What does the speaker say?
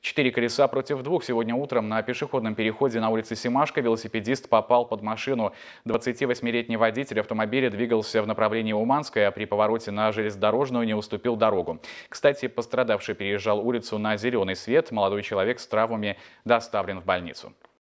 Четыре колеса против двух. Сегодня утром на пешеходном переходе на улице Симашко велосипедист попал под машину. 28-летний водитель автомобиля двигался в направлении Уманской, а при повороте на железнодорожную не уступил дорогу. Кстати, пострадавший переезжал улицу на зеленый свет. Молодой человек с травмами доставлен в больницу.